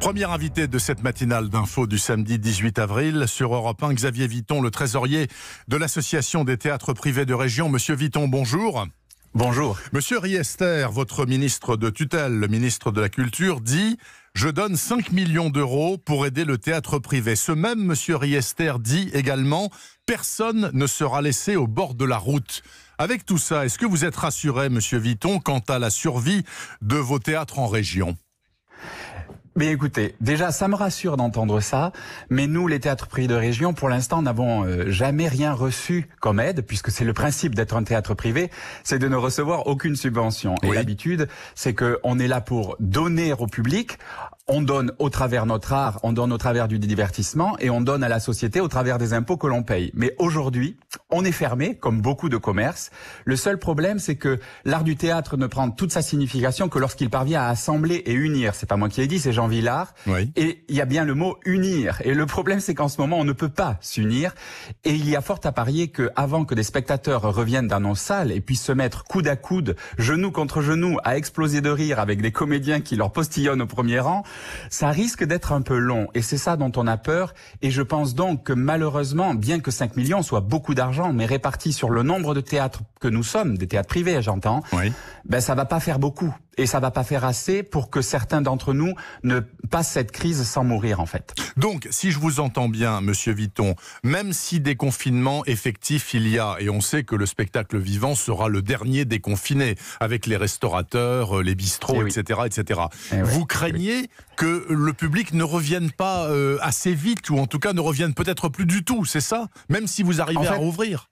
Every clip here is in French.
Premier invité de cette matinale d'info du samedi 18 avril sur Europe 1, Xavier Viton, le trésorier de l'Association des théâtres privés de région. Monsieur Viton, bonjour. Bonjour. Monsieur Riester, votre ministre de tutelle, le ministre de la Culture, dit Je donne 5 millions d'euros pour aider le théâtre privé. Ce même monsieur Riester dit également Personne ne sera laissé au bord de la route. Avec tout ça, est-ce que vous êtes rassuré, monsieur Viton, quant à la survie de vos théâtres en région mais écoutez, déjà, ça me rassure d'entendre ça, mais nous, les théâtres privés de région, pour l'instant, n'avons euh, jamais rien reçu comme aide, puisque c'est le principe d'être un théâtre privé, c'est de ne recevoir aucune subvention. Et l'habitude, c'est qu'on est là pour donner au public, on donne au travers notre art, on donne au travers du divertissement, et on donne à la société au travers des impôts que l'on paye. Mais aujourd'hui, on est fermé, comme beaucoup de commerces. Le seul problème, c'est que l'art du théâtre ne prend toute sa signification que lorsqu'il parvient à assembler et unir. C'est pas moi qui l'ai dit, c'est Jean Villard. Et il y a bien le mot unir. Et le problème, c'est qu'en ce moment, on ne peut pas s'unir. Et il y a fort à parier que, avant que des spectateurs reviennent dans nos salles et puissent se mettre coude à coude, genou contre genou, à exploser de rire avec des comédiens qui leur postillonnent au premier rang, ça risque d'être un peu long. Et c'est ça dont on a peur. Et je pense donc que malheureusement, bien que 5 millions soit beaucoup d'argent, mais réparti sur le nombre de théâtres que nous sommes, des théâtres privés j'entends, oui. ben ça va pas faire beaucoup et ça va pas faire assez pour que certains d'entre nous ne passent cette crise sans mourir en fait. Donc si je vous entends bien monsieur Viton, même si des confinements effectifs il y a et on sait que le spectacle vivant sera le dernier déconfiné avec les restaurateurs, euh, les bistrots etc., eh etc. Eh vous eh craignez que le public ne revienne pas euh, assez vite ou en tout cas ne revienne peut-être plus du tout, c'est ça Même si vous arrivez à rouvrir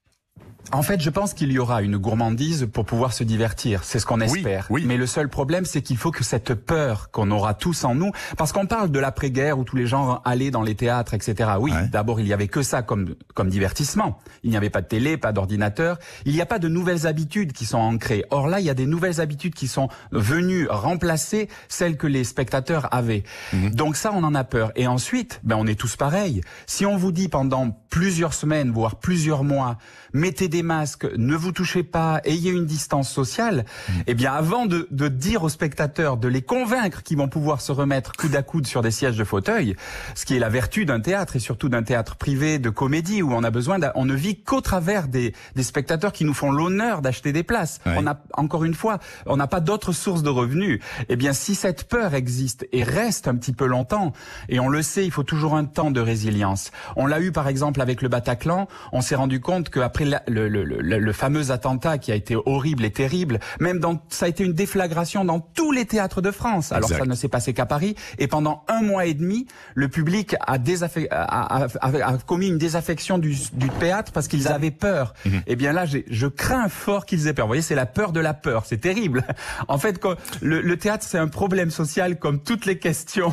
en fait, je pense qu'il y aura une gourmandise pour pouvoir se divertir. C'est ce qu'on espère. Oui, Mais le seul problème, c'est qu'il faut que cette peur qu'on aura tous en nous, parce qu'on parle de l'après-guerre où tous les gens allaient dans les théâtres, etc. Oui, d'abord, il n'y avait que ça comme, comme divertissement. Il n'y avait pas de télé, pas d'ordinateur. Il n'y a pas de nouvelles habitudes qui sont ancrées. Or là, il y a des nouvelles habitudes qui sont venues remplacer celles que les spectateurs avaient. Mhm. Donc ça, on en a peur. Et ensuite, ben, on est tous pareils. Si on vous dit pendant plusieurs semaines, voire plusieurs mois, mettez des masques, ne vous touchez pas, ayez une distance sociale, mm. et eh bien avant de, de, dire aux spectateurs, de les convaincre qu'ils vont pouvoir se remettre coude à coude sur des sièges de fauteuil, ce qui est la vertu d'un théâtre et surtout d'un théâtre privé de comédie où on a besoin, on ne vit qu'au travers des, des, spectateurs qui nous font l'honneur d'acheter des places. On a encore une fois, on n'a pas d'autres sources de revenus. Et eh bien si cette peur existe et reste un petit peu longtemps, et on le sait, il faut toujours un temps de résilience. On l'a eu par exemple avec le Bataclan, on s'est rendu compte qu'après le le, le, le, fameux attentat qui a été horrible et terrible, même dans, ça a été une déflagration dans tous les théâtres de France. Alors ça ne s'est passé qu'à Paris. Et pendant un mois et demi, le public a, a, a, a, commis une désaffection du, du théâtre parce qu'ils avaient peur. Mhm. Eh Et bien là, je crains fort qu'ils aient peur. Vous voyez, c'est la peur de la peur. C'est terrible. En fait, le, le, théâtre, c'est un problème social comme toutes les questions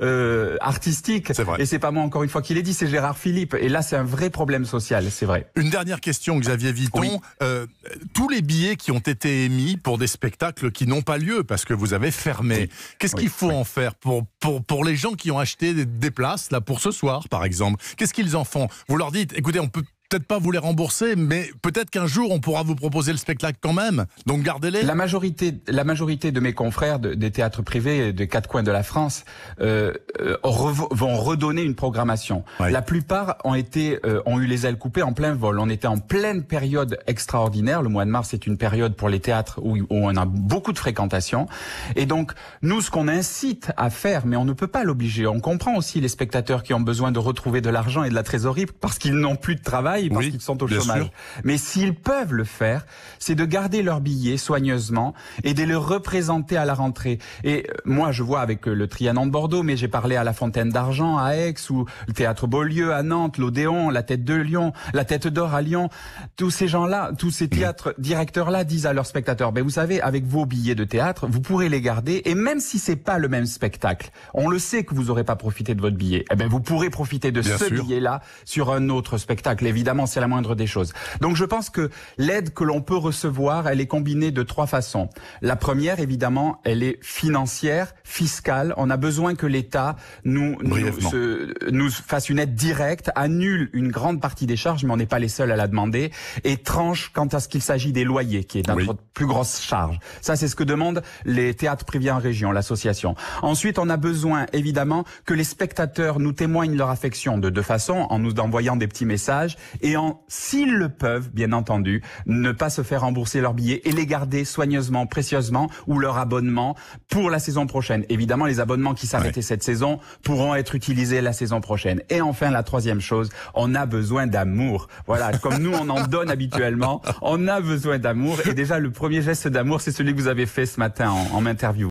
euh, artistiques. Vrai. Et c'est pas moi encore une fois qui l'ai dit, c'est Gérard Philippe. Et là, c'est un vrai problème social, c'est vrai. Une dernière question, Xavier. Xavier euh, tous les billets qui ont été émis pour des spectacles qui n'ont pas lieu parce que vous avez fermé, qu'est-ce qu'il faut en faire pour, pour, pour, les gens qui ont acheté des, places là, pour ce soir, par exemple Qu'est-ce qu'ils en font Vous leur dites, écoutez, on peut peut-être pas vous les rembourser, mais peut-être qu'un jour on pourra vous proposer le spectacle quand même. Donc gardez-les. La majorité, la majorité de mes confrères des théâtres privés des quatre coins de la France euh, euh vont redonner une programmation. La plupart ont été, euh, ont eu les ailes coupées en plein vol. On était en pleine période extraordinaire. Le mois de mars est une période pour les théâtres où, où on a beaucoup de fréquentation. Et donc nous, ce qu'on incite à faire, mais on ne peut pas l'obliger. On comprend aussi les spectateurs qui ont besoin de retrouver de l'argent et de la trésorerie parce qu'ils n'ont plus de travail parce qu'ils sont au chômage. Mais s'ils peuvent le faire, c'est de garder leurs billets soigneusement et de les représenter à la rentrée. Et euh, moi, je vois avec euh, le Trianon de Bordeaux, mais j'ai parlé à la Fontaine d'Argent à Aix ou le Théâtre Beaulieu à Nantes, l'Odéon, la Tête de Lyon, la Tête d'Or à Lyon. Tous ces gens-là, tous ces théâtres directeurs-là disent à leurs spectateurs, ben vous savez, avec vos billets de théâtre, vous pourrez les garder et même si c'est pas le même spectacle, on le sait que vous n'aurez pas profité de votre billet. Eh ben vous pourrez profiter de ce billet-là sur un autre spectacle, évidemment c'est la moindre des choses. Donc je pense que l'aide que l'on peut recevoir, elle est combinée de trois façons. La première, évidemment, elle est financière, fiscale. On a besoin que l'État nous, nous, fasse une aide directe, annule une grande partie des charges, mais on n'est pas les seuls à la demander, et tranche quant à ce qu'il s'agit des loyers, qui est notre plus grosse charge. Ça, c'est ce que demandent les théâtres privés en région, l'association. Ensuite, on a besoin, évidemment, que les spectateurs nous témoignent leur affection de deux façons, en nous envoyant des petits messages et en, s'ils le peuvent, bien entendu, ne pas se faire rembourser leurs billets et les garder soigneusement, précieusement, ou leur abonnement pour la saison prochaine. Évidemment, les abonnements qui s'arrêtaient cette saison pourront être utilisés la saison prochaine. Et enfin, la troisième chose, on a besoin d'amour. Voilà, comme nous, on en donne habituellement, on a besoin d'amour. Et déjà, le premier geste d'amour, c'est celui que vous avez fait ce matin en, en